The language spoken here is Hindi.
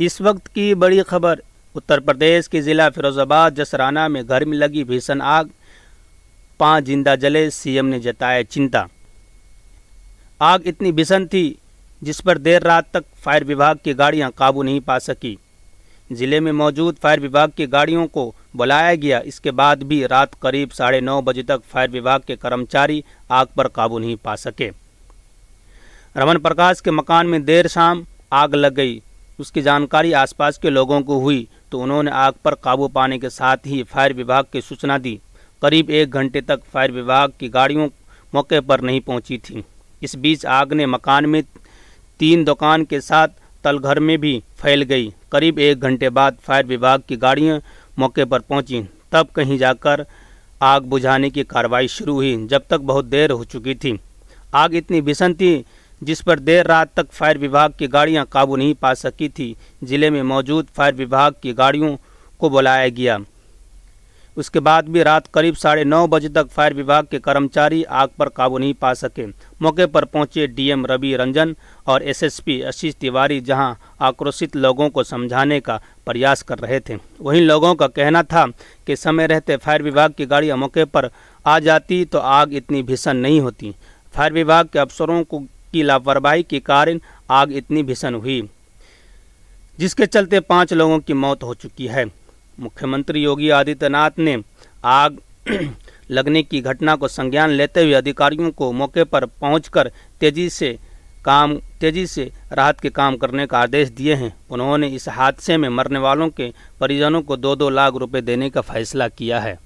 इस वक्त की बड़ी खबर उत्तर प्रदेश के ज़िला फिरोजाबाद जसराना में घर में लगी भीषण आग पांच जिंदा जले सीएम ने जताया चिंता आग इतनी भीषण थी जिस पर देर रात तक फायर विभाग की गाड़ियां काबू नहीं पा सकी ज़िले में मौजूद फायर विभाग की गाड़ियों को बुलाया गया इसके बाद भी रात करीब साढ़े नौ बजे तक फायर विभाग के कर्मचारी आग पर काबू नहीं पा सके रमन प्रकाश के मकान में देर शाम आग लग गई उसकी जानकारी आसपास के लोगों को हुई तो उन्होंने आग पर काबू पाने के साथ ही फायर विभाग की सूचना दी करीब एक घंटे तक फायर विभाग की गाड़ियों मौके पर नहीं पहुंची थी इस बीच आग ने मकान में तीन दुकान के साथ तलघर में भी फैल गई करीब एक घंटे बाद फायर विभाग की गाड़ियां मौके पर पहुंची तब कहीं जाकर आग बुझाने की कार्रवाई शुरू हुई जब तक बहुत देर हो चुकी थी आग इतनी भीषण थी जिस पर देर रात तक फायर विभाग की गाड़ियां काबू नहीं पा सकी थी जिले में मौजूद फायर विभाग की गाड़ियों को बुलाया गया उसके बाद भी रात करीब साढ़े नौ बजे तक फायर विभाग के कर्मचारी आग पर काबू नहीं पा सके मौके पर पहुंचे डीएम रवि रंजन और एसएसपी आशीष तिवारी जहां आक्रोशित लोगों को समझाने का प्रयास कर रहे थे वहीं लोगों का कहना था कि समय रहते फायर विभाग की गाड़ियां मौके पर आ जाती तो आग इतनी भीषण नहीं होती फायर विभाग के अफसरों को की लापरवाही के कारण आग इतनी भीषण हुई जिसके चलते पाँच लोगों की मौत हो चुकी है मुख्यमंत्री योगी आदित्यनाथ ने आग लगने की घटना को संज्ञान लेते हुए अधिकारियों को मौके पर पहुंचकर तेजी से काम तेजी से राहत के काम करने का आदेश दिए हैं उन्होंने इस हादसे में मरने वालों के परिजनों को दो दो लाख रुपए देने का फैसला किया है